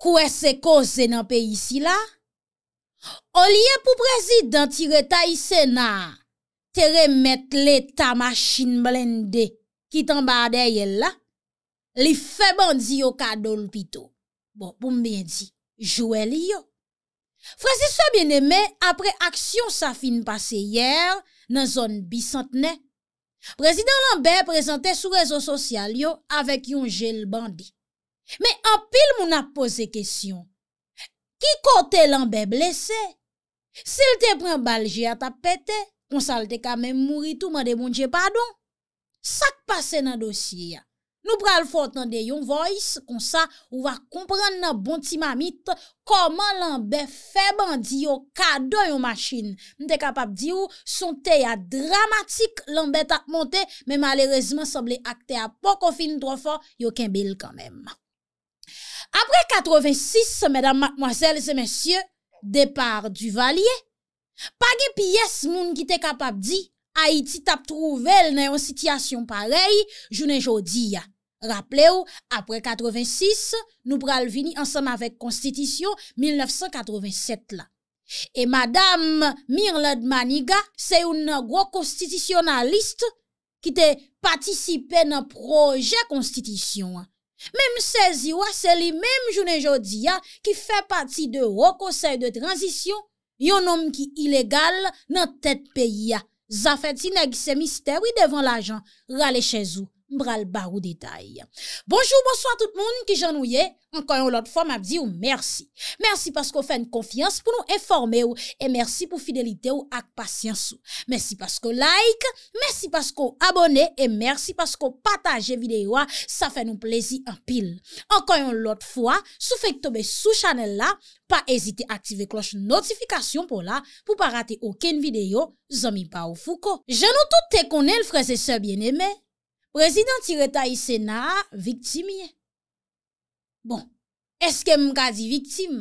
Kwe se koze nan pe yisi la? O liye pou prezidenti reta yise na, tere met le ta machin blende ki tan badeye la, li fe bandi yo kadon pito. Bon, pou m ben di, jweli yo. Fransi sa bien eme apre aksyon sa fin pase yer nan zon bisantne, prezident lan be prezante sou rezon sosyal yo avek yon jel bandi. Men apil moun ap pose kesyon, ki kote lanbe blese? Sil te pren balje atap pete, konsal te kamen mouri tou man de moun je padon? Sak pase nan dosye ya. Nou pral fote nan de yon voice, konsa ou va kompran nan bonti mamit koman lanbe feban di yo kado yon masjin. Mwen te kapap di yo, son te ya dramatik lanbe tatmonte men malerezman seble akte a poko fin trofa, yon kembil kamen. Apre 86, mesdames, mademoiselles et messieurs, depar du valier, page piyes moun ki te kapap di, Haiti tap trouvel nan yon sityasyon parey, jounen jodi ya. Raple ou, apre 86, nou pral vini ansanm avèk konstitisyon 1987 la. E madame Myrlad Maniga, se yon gro konstitisyonalist ki te patisipe nan proje konstitisyon an. Mèm sezi wase li mèm jounen jodi ya ki fè pati de rokosey de tranzisyon, yon om ki ilegal nan tèt peyi ya. Zafè ti neg se mistè wè wi devan la jan, rale chè zou. bral barou detay. Bonjour, bonsoit tout moun ki janouye. Enkoyon lot fwa mabdi ou mersi. Mersi paskou fèn konfians pou nou informe ou e mersi pou fidelite ou ak pasyans ou. Mersi paskou like, mersi paskou abone e mersi paskou pataje videyo a sa fè nou plezi anpil. Enkoyon lot fwa, sou fèk tobe sou chanel la, pa ezite aktive kloche notifikasyon pou la pou pa rate ouken videyo, zomi pa ou fouko. Je nou toutè konel freze se bienemè. Prezidenti reta yi sena, viktimiye. Bon, eske mkadi viktim,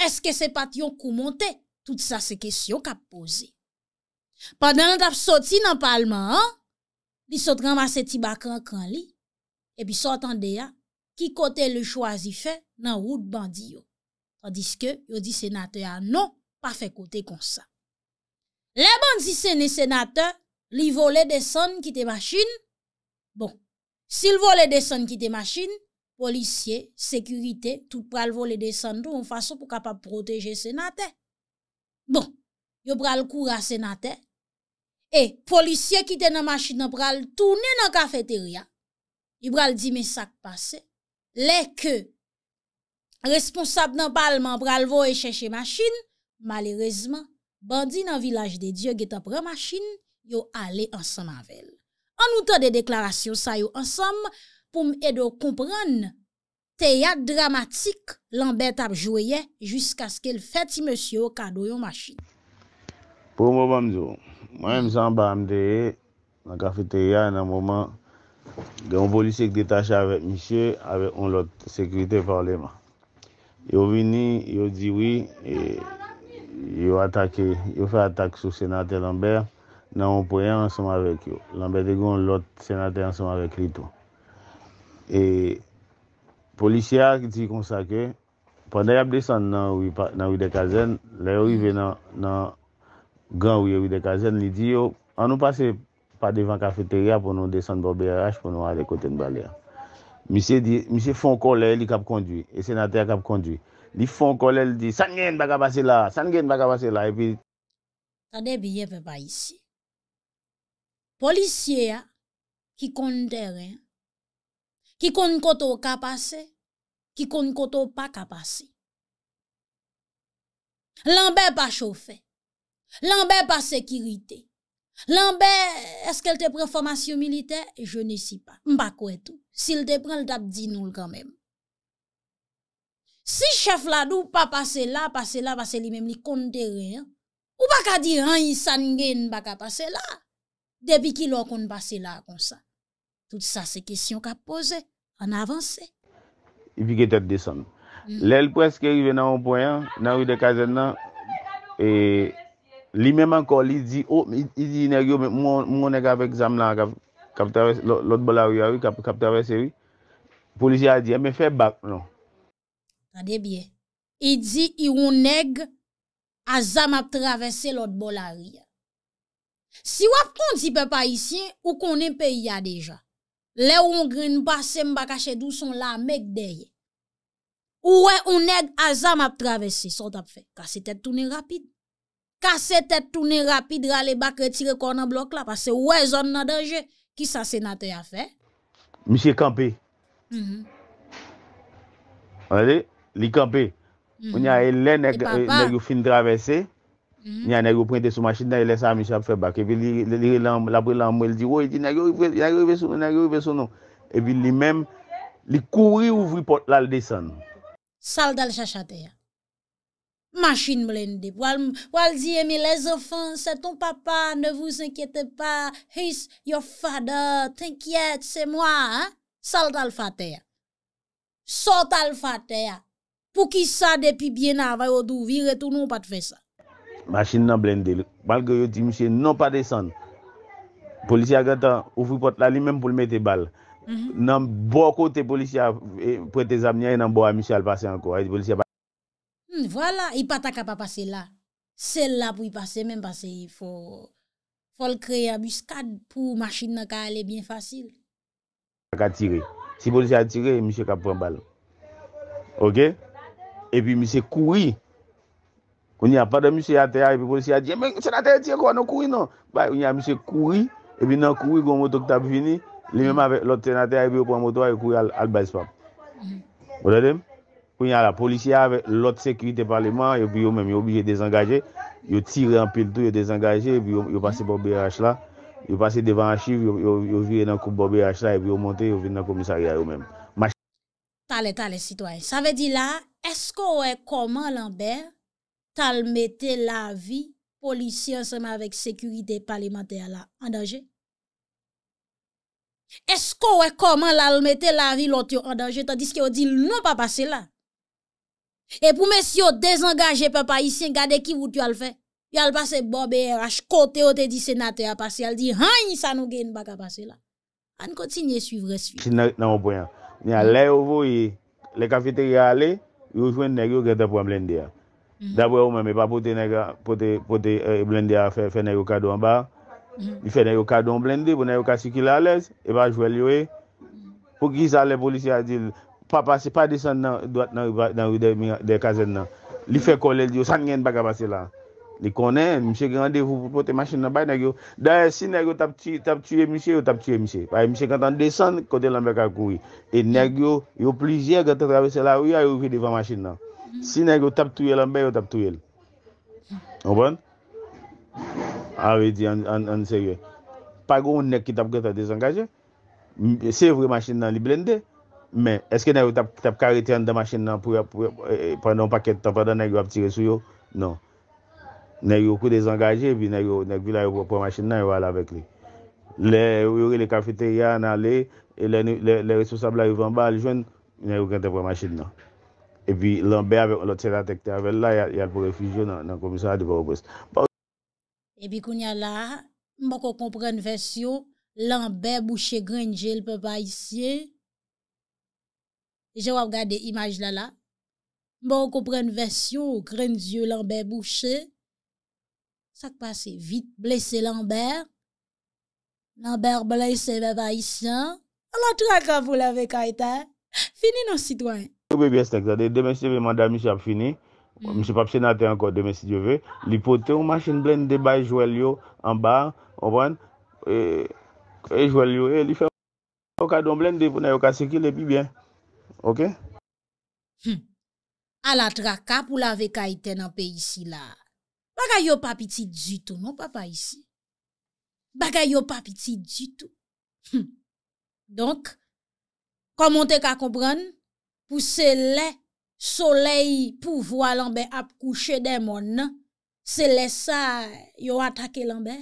eske se pat yon kou montè, tout sa se kesyon kap pose. Padè an tap soti nan palman an, li sotran maseti bakran kran li, epi sotan deya ki kote le chwazi fè nan wout bandi yo. Fadiske, yo di senate a non pa fè kote konsa. Le bandi sene senate, li vole de son ki te machin, Bon, sil vo le desen kite machin, polisye, sekurite, tout pral vo le desen do yon fason pou kapap proteje senate. Bon, yo pral kura senate, e, polisye kite nan machin nan pral toune nan kafeteria. Yo pral di mesak pase, le ke responsab nan palman pral vo e cheshe machin, malerezman, bandi nan vilaj de Diyo geta pran machin, yo ale ansan avel. Anoutan de deklarasyon sa yo ansam pou m edo kompran teyat dramatik Lambert apjouye Jusk aske l feti monsyo kado yon masji Pou m wabam zyo, mwen m san ba amdeye, m akafi teyat nan mouman De yon bolisek detache avet misye, avet on lot sekwite fawleman Yo vini, yo diwi, e yo atake, yo fe atake sou senate Lambert nan wopoyen an som avek yo. Lanbe de goun, lot senate an som avek rito. E polisya ki ti konsake, pande yap desan nan widekazen, le wive nan gan widekazen, li di yo, an nou pase pa devan kafeteria pou nou desan bo BAH pou nou ale kote n bale ya. Mise fon kole, li kap kondwi, e senate kap kondwi. Li fon kole, li di, san gen baka base la, san gen baka base la. Sanen biye veba isi, Polisye a, ki konde deren, ki konde koto kapase, ki konde koto pa kapase. Lanbe pa chofe, lanbe pa sekirite, lanbe, eske el te pren formasyon milite, je ne si pa, mba kwe tou. Si el te pren, el tap di nou l ka mem. Si chef la dou pa pase la, pase la, pase li mem li konde deren, ou baka di ran yi san gen, baka pase la, Debi ki lò kon basè la kon sa. Tout sa se kesyon ka pose, an avansè. Ibi ke tèp deson. Mm. Lèl preske i ve nan ou poyen, nan ou de kazen nan, e, li menman kol, oh, i di, o, i di nèg yo, moun nèg avèk zanm lan, lòt bol a riyan, eh, non. lòt bol a riyan, polisi a di, ame fè bak. Na debi e, i di, i roun nèg, a zanm avèk travesè lòt bol a riyan. Si wap konti pe pa isye, ou konen pe ya deja. Le ou mongrin pa se mba kache douson la mek deye. Ou we ou neg a zam ap travese, sot ap fe. Kase te tounen rapide. Kase te tounen rapide rale bak retire konan blok la. Pase we zon nan denje ki sa senate ya fe. Monsie kampe. Wale, mhm. li kampe. Moun mhm. ya e le neg e e ou fin travese. Monsie. Mhm. Nyan nè gò prente sou machin nan e lesa a miso ap fe bak. E vi li lè apre lan mwen li di, wè di nè gò i ve sou, nè gò i ve sou nou. E vi li mèm, li kouri ouvri pot lal desan. Sal dal chachate ya. Machin mwen li di. Wal di, me lesa fons, se ton papa, ne vous enkyete pa. His, your father, tenkyete, se mwa. Sal dal fate ya. Sal dal fate ya. Pou ki sa depi bien avay odou, vire tou nou pat fe sa. Machin nan blendel. Bal ge yo ti msye non mhm. nan pa bon desan. Polisya gata, oufou eh, pot la li men pou l mette bal. Nan bo kote polisya prete zamnya, nan bo a msye al pase anko. Hmm, voilà, ipata ka pa pase la. Sel la pou yi pase, men pase yi fo. Fo l kreye amuskad pou machin nan ka ale bien fasil. Ka tire. Si polisya a tire, msye ka pren bal. Ok? E pi msye kouri. Ok? Kwenye apade msye ate a, epi e polisi a diye, eh, men, msye ate a tiye kwa, nou koui nou. Bay, kwenye apade msye koui, epi nan koui, goun motok tap vini, li mèm ave, lot tenate a, epi yo pou an motoy, yo e koui al baspam. Ode dem? Kwenye apade, polisi a ave, lot sekwite parlement, epi yo mèm, yo obije dezengaje, yo tire an pil tou, yo dezengaje, epi yo pase pou BAH la, yo pase devan chiv, yo vire nan kou pou BAH la, epi yo monte, yo vire nan komisari a yo mèm. Tale tale, sitwai, sa ve di la, esko we koman lan bè? tal mette la vi polisi anseman vek sekurite pale mater la, an danje? Esko wekoman lal mette la vi lot yo an danje tandis ki yo di nou pa pase la? E pou mes yo dezengaje pa pa isen, gade ki vout yo al fe? Yo al pase, bo beye rach kote yo te di senate a pase, al di hany sa nou gen baka pase la? An konti nye suivre svi? Nan moun po yon, le kafite yon alè, yon fwen nè yon gète pou an blende ya. Mhm. Dabwè ou mè mè pa pote blende a fè nè yo kado an ba. Li fè nè yo kado an blende pou nè yo kasi ki la alèz. E ba jwè li we. Po ki sa le polisi a dil. Pa pase, pa desan doat nan ou de kazen nan. Li fè kolèl di yo, san gen baga pase la. Li konè, msè ki randevou pou pote masin nan bay. Nè yo, da si nè yo tap tue msè, yo tap tue msè. Pa msè kantan desan, kote lambe ka koui. E nè yo, yo plizye gata travese la, yo a yu fè divan masin nan. Si nè yon tap touyèl anbe, yon tap touyèl. Anpon? Awe ah di, an serye. Pa goun nek ki tap gwen te desengaje, se vre machin nan li blende, men, eske nè yon tap karitean de machin nan pou pren non. nan paket tanpadan nè yon ap tire sou yon? Non. Nè yon kou desengaje, vi nè yon, nè yon vi la yon prou machin nan, yon wala vek li. Le, yon yon li kafite ya nan li, le, le, le, le resosab la yon vamba, al jwen, nè yon gwen te prou machin nan. Epi, l'Amber ave, l'ot se la tekte ave, la yal pou refijyo nan komisyon adi pa ou bwes. Epi, kounya la, mba ko komprene versyon, l'Amber bouche grenjye l'pepa isye. Je wap gade imaj la la. Mba ko komprene versyon, grenjye l'Amber bouche. Sak pase vit, blese l'Amber. L'Amber blese l'pepa isye. La tra ka vou lave kaita, fini nan sitwany. ou bebe estek, zade, demen si te ve manda mi se ap fini, mm. mi se pap se naten anko, demen si te ve, li pote ou machin blende bay jwel yo, an ba, ou ban, e jwel yo, e li fe ou ka don blende pou na yo ka seki le pi bien. Ok? A la tra kap ou la ve ka ite nan pe isi la, bagay yo pap iti djitou, non papa isi. Bagay yo pap iti djitou. Donk, komon te ka koubran, pou se le soley pou vwa lanbe ap kouche de moun nan, se le sa yo atake lanbe.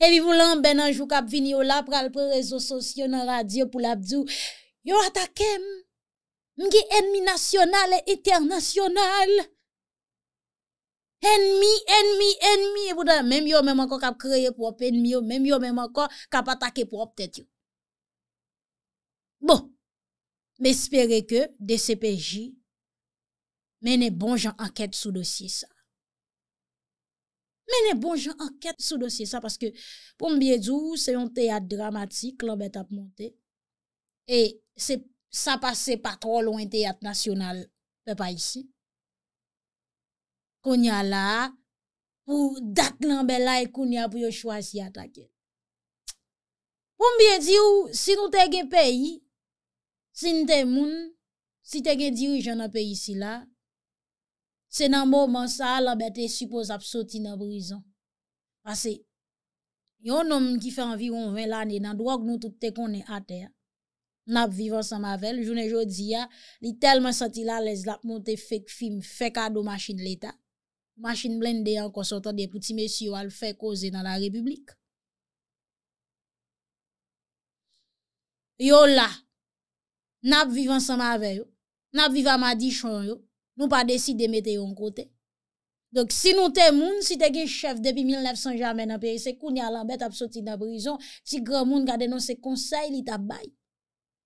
E li vou lanbe nanjou kap vini yo la, pral pral rezo sosyon nan radyo pou la bdou, yo atake m, mge enmi nasyonal e eternasyonal. Enmi, enmi, enmi, e mèm yo mèm anko kap kreye pou ap enmi yo, mèm yo mèm anko kap atake pou ap tèt yo. Bon. Mè espere ke DCPJ mè ne bon jan anket sou dosye sa. Mè ne bon jan anket sou dosye sa. Paske pou mbiye di ou se yon teyat dramatik lò mbe tap monte. E se sa pase patro lò yon teyat nasyonal. Mè pa isi. Konya la pou dak nan be la e konya pou yo chwazi atake. Pou mbiye di ou si nou tey gen peyi. Sin te moun, si te gen dirijan apè yisi la, se nan mou monsal, la bete suppose ap soti nan brison. Pase, yon nom ki fe anvi yon 20 lani, nan dwak nou toute konen ate, nap vivan sa mavel, jounen jodi ya, li telman soti la lez la, moun te fek fim, fek adou masin leta, masin blendè an konsantan de pouti mesi yo al fek oze nan la republik. Yo la, Nap vivan sa ma ave yo, nap vivan ma di chon yo, nou pa desi de mette yo an kote. Dok si nou te moun, si te ge chef depi 1900 jamen an peye, se koun ya lanbet ap soti na brison, si kre moun ka denon se konsey li ta bay.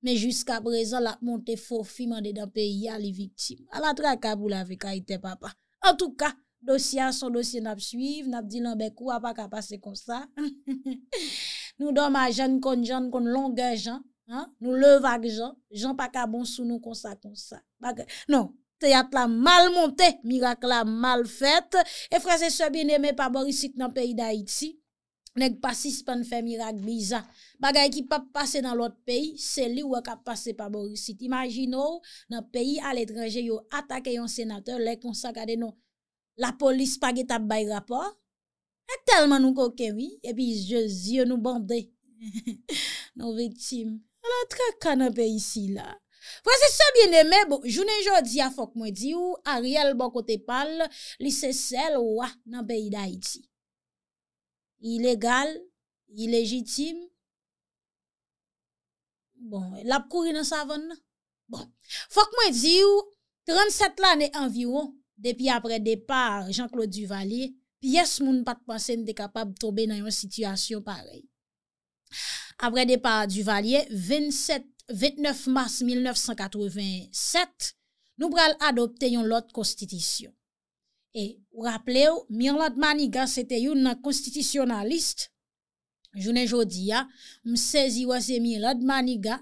Me jiska prezon la ap monte forfim an de da peye ya li viktim. A la tra kabou la ve ka ite papa. An tou ka, dosyen son dosyen nap suyv, nap di lanbet kou ap pa ka pase konsa. Nou doma jen kon jen kon longen jen. Nou levak jan, jan pa ka bon sou nou konsa konsa. Non, bon te yat bon la mal monte, mirak la mal fete. E frase sebi neme pa borisit nan peyi da iti, neg pasis pan fe mirak bizan. Bagay ki pap pase nan lot peyi, se li wak ap pase pa borisit. Imaji nou, nan peyi al etranje yo atake yon senateur, lek konsa kade nou la polis pa ge tap bay rapor, ek telman nou kokewi, epi jezyo nou bande. Alantre ka nan pe isi la. Fwa se se biene me, bo, jounen jodi a fok mwen di ou, Ariel bon kote pal, lise sel wwa nan pe iday ti. Ilegal, ilegitim. Bon, lap kouri nan sa vonna. Bon, fok mwen di ou, 37 lane an viwo, depi apre depar Jean-Claude Duvalier, piyes moun pat panse n de kapab tobe nan yon situasyon parey. Abre depa du valye, 29 mars 1987, nou bral adopte yon lot konstitisyon. E ou rapple ou, Myon Lotmaniga se te yon nan konstitisyonalist. Jounen jodi ya, msezi wase Myon Lotmaniga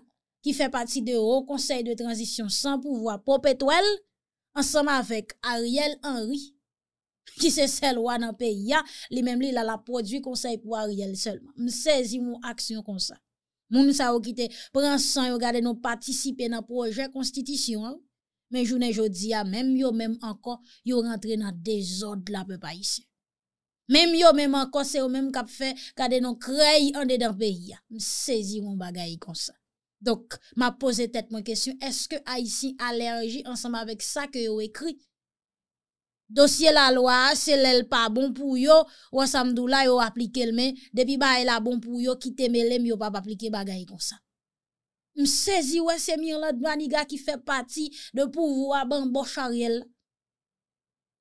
ki fe pati de ou konsey de tranjisyon san pouvoa pop etwel, ansam avek Ariel Henry. Ki se sel wana pe ya, li mem li la la prodvi konsey pou a riyel selman. M sezi moun aksyon konsey. Moun sa wakite, prensan yo gade nou patisipe nan proje konstitisyon an. Men jounen jodi ya, men yo men ankon, yo rentre nan dezod la pe pa isi. Men yo men ankon, se yo men kapfe gade nou krey an de dan pe ya. M sezi moun bagay konsey. Dok, ma pose tet moun kesyon, eske a isi alerji ansanman vek sa ke yo ekri? Dosye la lo a, se lèl pa bon pou yo, wè samdou la yo aplike l men, depi ba e la bon pou yo, ki teme lèm yo pa aplike bagay kon sa. M sezi wè se mir la dmaniga ki fè pati de pou wè ban bòch a riel.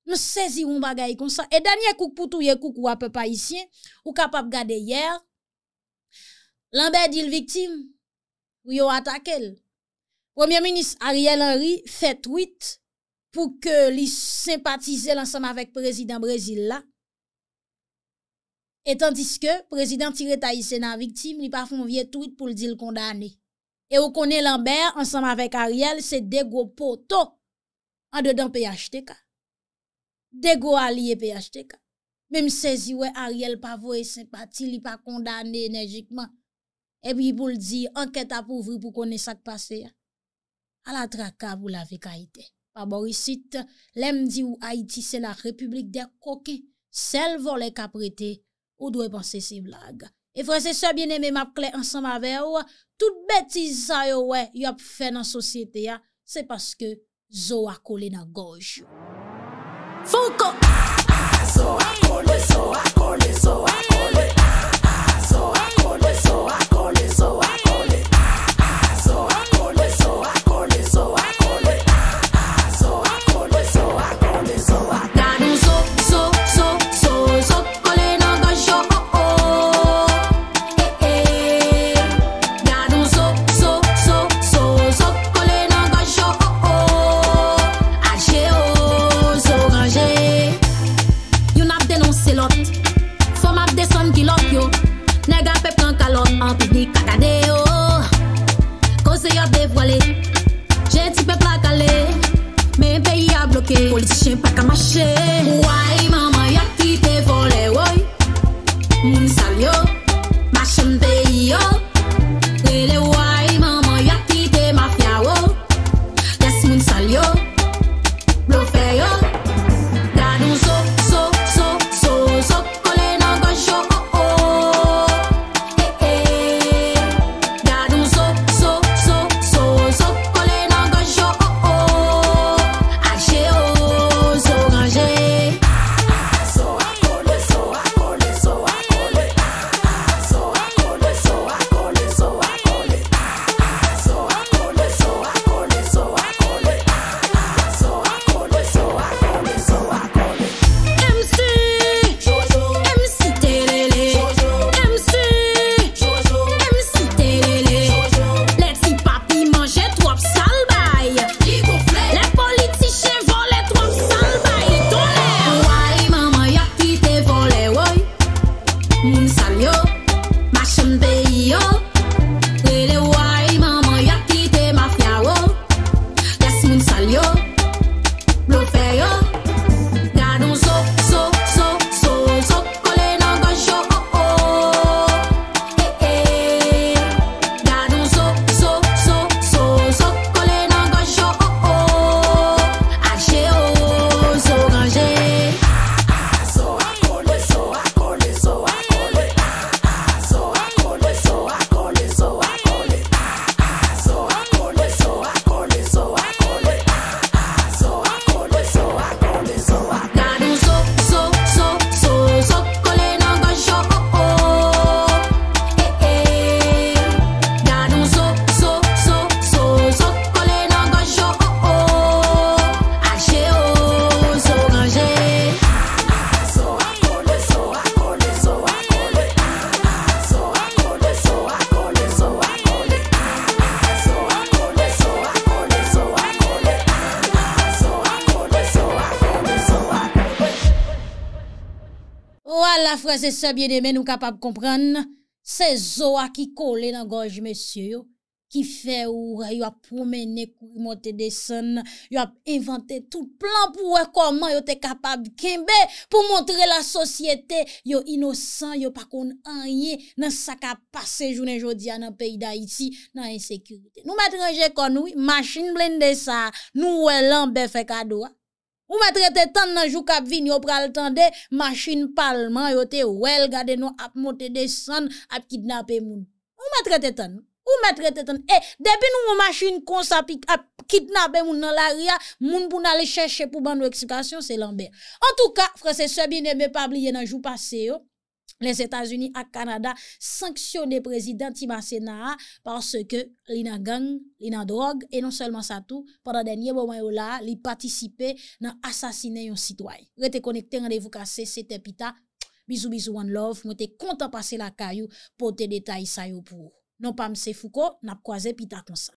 M sezi wè bagay kon sa. E danye kouk pou touye kouk wè pe pa isyen, wè kapap gade yer, lanbe di l viktim, wè yo atake l. Premier ministre Ariel Henry fè tweet pou ke li sempatize l ansanm avek prezident brezil la. Etan diske, prezident tire ta yise nan viktim, li pa fon vie tout pou l di l kondane. E ou konen l anber, ansanm avek Ariel, se dego poto an dedan PHT ka. Dego a liye PHT ka. Mem sezi we, Ariel pa voye sempati, li pa kondane enerjikman. E bi pou l di, anket apouvri pou konen sak pase ya. A la traka pou la vek a ite. Pa borisit, lem di ou Haiti se la republik de koke, sel volen ka prete ou dwe panse se vlag. E fwese se bieneme map kle ansan ma veyo, tout beti zayowe yop fe nan sosyete ya, se paske zo akole nan goj. Pese sebyede men nou kapab kompren, se zo a ki kole nan goj mesye yo, ki fe ou re, yo ap promene koumote desen, yo ap invante tout plan pou wekoman yo te kapab kimbe pou montre la sosyete yo inosan, yo pakoun anye nan sakapase jounen jodia nan peyi da iti, nan insekurete. Nou metranje kon nou, machin blende sa, nou we lan befe kado a. Ou mè trete tan nanjou kap vin yo pral tan de, machin palman yo te wel gade nou ap motede san ap kidnapè moun. Ou mè trete tan. Ou mè trete tan. E, eh, debi nou mè machin konsapik ap kidnapè moun nan la ria, moun pou nale chèche pou ban nou eksplikasyon, se lan bè. En tout ka, franse sebi ne mè pa bliye nanjou pase yo. les États-Unis et Canada sanctionnent le président Timasena parce que l'ina gang, l'ina drogue, et non seulement ça tout, pendant dernier moment yon là, li participé dans assassiner un citoyen. Rete connecté, rendez-vous cassé, c'était Pita. Bisou bisou one love, suis content passer la caillou pour te détailler ça pour. Non pas M. Foucault, n'a pas croisé Pita comme ça.